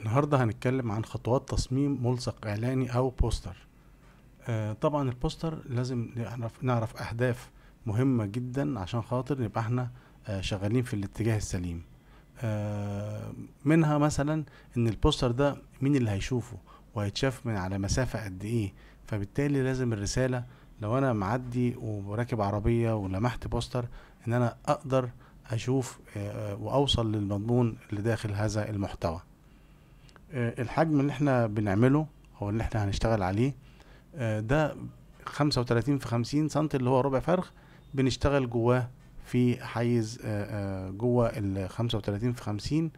النهارده هنتكلم عن خطوات تصميم ملصق اعلاني او بوستر آه طبعا البوستر لازم نعرف نعرف اهداف مهمه جدا عشان خاطر نبقى احنا آه شغالين في الاتجاه السليم آه منها مثلا ان البوستر ده مين اللي هيشوفه وهيتشاف من على مسافه قد ايه فبالتالي لازم الرساله لو انا معدي وراكب عربيه ولمحت بوستر ان انا اقدر اشوف آه، واوصل للمضمون اللي داخل هذا المحتوى آه، الحجم اللي احنا بنعمله هو اللي احنا هنشتغل عليه آه، ده 35 في 50 سم اللي هو ربع فرخ بنشتغل جواه في حيز آه، جوه ال 35 في 50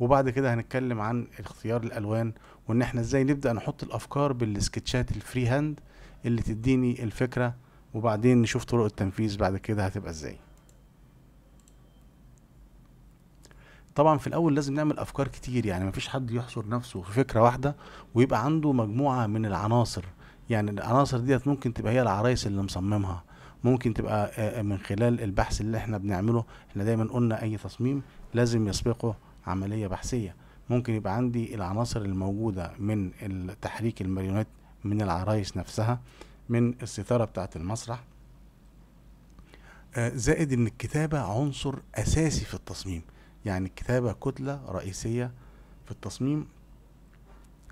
وبعد كده هنتكلم عن اختيار الالوان وان احنا ازاي نبدا نحط الافكار بالسكتشات الفري هاند اللي تديني الفكره وبعدين نشوف طرق التنفيذ بعد كده هتبقى ازاي طبعا في الاول لازم نعمل افكار كتير يعني مفيش حد يحصر نفسه في فكره واحده ويبقى عنده مجموعه من العناصر يعني العناصر ديت ممكن تبقى هي العرايس اللي مصممها ممكن تبقى آه، آه، من خلال البحث اللي احنا بنعمله احنا دايما قلنا اي تصميم لازم يسبقه عمليه بحثيه ممكن يبقى عندي العناصر الموجوده من تحريك الماريونات من العرايس نفسها من الستاره بتاعه المسرح آه، زائد ان الكتابه عنصر اساسي في التصميم يعني الكتابة كتلة رئيسية في التصميم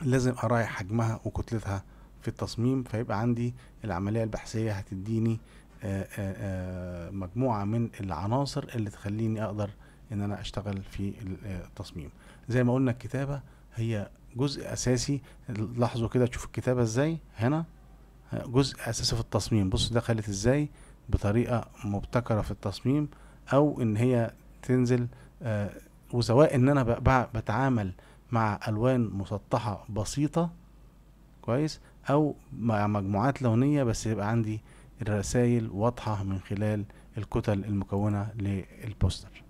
لازم أراعي حجمها وكتلتها في التصميم فيبقى عندي العملية البحثية هتديني آه، آه، آه، مجموعة من العناصر اللي تخليني أقدر إن أنا أشتغل في التصميم زي ما قلنا الكتابة هي جزء أساسي لاحظوا كده تشوف الكتابة إزاي هنا جزء أساسي في التصميم بص دخلت إزاي بطريقة مبتكرة في التصميم أو إن هي تنزل آه، وسواء ان انا بتعامل مع الوان مسطحه بسيطه كويس او مع مجموعات لونيه بس يبقى عندي الرسائل واضحه من خلال الكتل المكونه للبوستر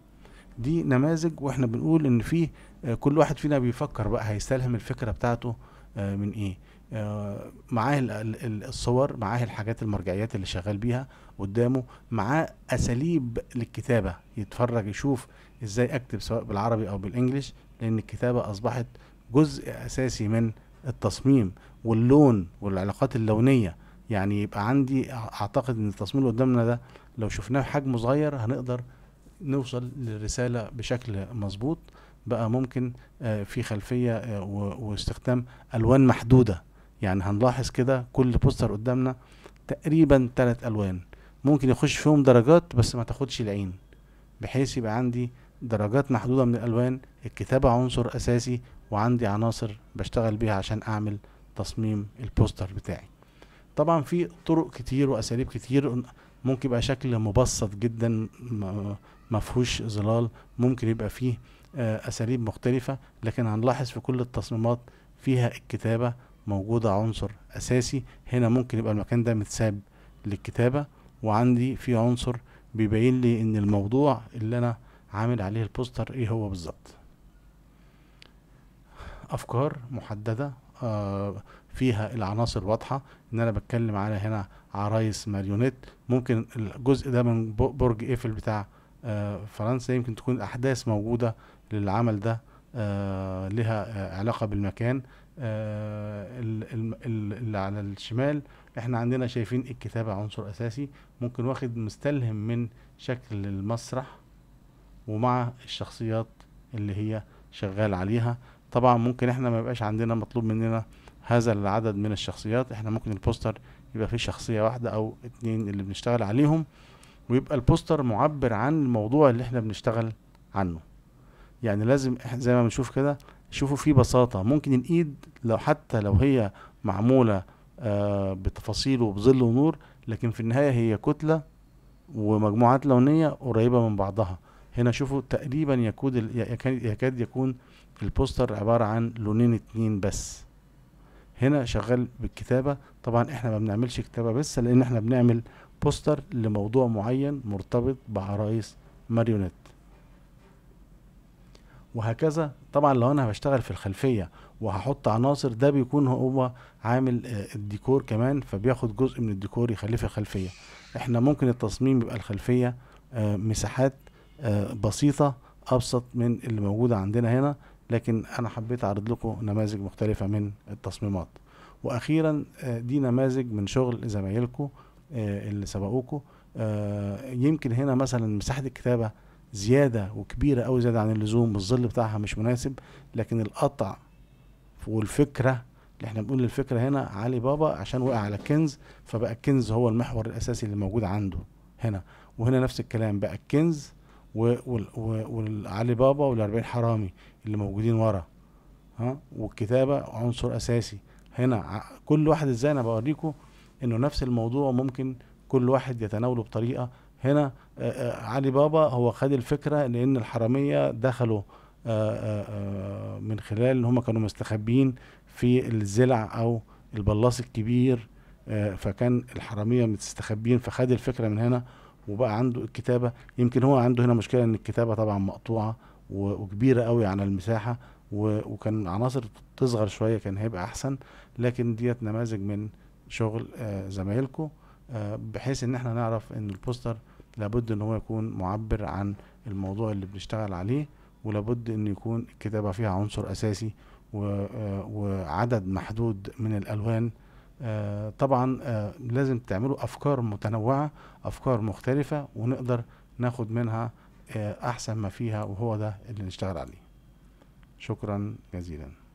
دي نماذج واحنا بنقول ان فيه آه، كل واحد فينا بيفكر بقى هيستلهم الفكره بتاعته آه، من ايه آه، معاه الصور معاه الحاجات المرجعيات اللي شغال بيها قدامه معاه اساليب للكتابه يتفرج يشوف ازاي اكتب سواء بالعربي او بالانجليش لان الكتابه اصبحت جزء اساسي من التصميم واللون والعلاقات اللونيه يعني يبقى عندي اعتقد ان التصميم اللي قدامنا ده لو شفناه حجمه صغير هنقدر نوصل للرساله بشكل مظبوط بقى ممكن آه، في خلفيه آه، واستخدام الوان محدوده يعني هنلاحظ كده كل بوستر قدامنا تقريبا تلات الوان ممكن يخش فيهم درجات بس ما تاخدش العين بحيث يبقى عندي درجات محدودة من الالوان الكتابة عنصر اساسي وعندي عناصر بشتغل بيها عشان اعمل تصميم البوستر بتاعي طبعا في طرق كتير واساليب كتير ممكن يبقى شكل مبسط جدا مفهوش ظلال ممكن يبقى فيه آه، اساليب مختلفة لكن هنلاحظ في كل التصميمات فيها الكتابة موجودة عنصر أساسي هنا ممكن يبقى المكان ده متساب للكتابة وعندي في عنصر بيبين لي إن الموضوع اللي أنا عامل عليه البوستر إيه هو بالظبط أفكار محددة آه، فيها العناصر واضحة إن أنا بتكلم على هنا عرايس ماريونيت ممكن الجزء ده من برج إيفل بتاع آه، فرنسا يمكن تكون أحداث موجودة للعمل ده آه لها آه علاقة بالمكان آه، اللي على الشمال احنا عندنا شايفين الكتابة عنصر اساسي ممكن واخد مستلهم من شكل المسرح ومع الشخصيات اللي هي شغال عليها طبعا ممكن احنا ما يبقاش عندنا مطلوب مننا هذا العدد من الشخصيات احنا ممكن البوستر يبقى فيه شخصية واحدة او اتنين اللي بنشتغل عليهم ويبقى البوستر معبر عن الموضوع اللي احنا بنشتغل عنه يعني لازم زي ما بنشوف كده شوفوا في بساطة ممكن الإيد لو حتى لو هي معمولة آه بتفاصيل وبظل ونور لكن في النهاية هي كتلة ومجموعات لونية قريبة من بعضها هنا شوفوا تقريبا يكاد يكاد يكون البوستر عبارة عن لونين اتنين بس هنا شغال بالكتابة طبعا احنا ما بنعملش كتابة بس لان احنا بنعمل بوستر لموضوع معين مرتبط بعرايس ماريونيت وهكذا طبعا لو انا بشتغل في الخلفيه وهحط عناصر ده بيكون هو عامل آه، الديكور كمان فبياخد جزء من الديكور يخليه في الخلفيه احنا ممكن التصميم يبقى الخلفيه آه، مساحات آه، بسيطه ابسط من اللي موجوده عندنا هنا لكن انا حبيت اعرض لكم نماذج مختلفه من التصميمات واخيرا دي نماذج من شغل زمايلكم اللي سبقوكم يمكن هنا مثلا مساحه الكتابه زيادة وكبيرة أو زيادة عن اللزوم الظل بتاعها مش مناسب لكن القطع والفكرة اللي احنا بنقول الفكرة هنا علي بابا عشان وقع على الكنز فبقى الكنز هو المحور الأساسي اللي موجود عنده هنا وهنا نفس الكلام بقى الكنز وعلي بابا والأربعين حرامي اللي موجودين ورا ها والكتابة عنصر أساسي هنا كل واحد ازاي انا بوريكم انه نفس الموضوع ممكن كل واحد يتناوله بطريقة هنا آه، آه، علي بابا هو خد الفكره لان الحراميه دخلوا آه، من خلال ان هم كانوا مستخبيين في الزلع او البلاص الكبير فكان الحراميه مستخبيين فخد الفكره من هنا وبقى عنده الكتابه يمكن هو عنده هنا مشكله ان الكتابه طبعا مقطوعه وكبيره قوي على المساحه وكان عناصر تصغر شويه كان هيبقى احسن لكن ديت نماذج من شغل زمايلكم بحيث ان احنا نعرف ان البوستر لابد ان هو يكون معبر عن الموضوع اللي بنشتغل عليه ولابد ان يكون الكتابة فيها عنصر اساسي وعدد محدود من الالوان طبعا لازم تعملوا افكار متنوعة افكار مختلفة ونقدر ناخد منها احسن ما فيها وهو ده اللي نشتغل عليه شكرا جزيلا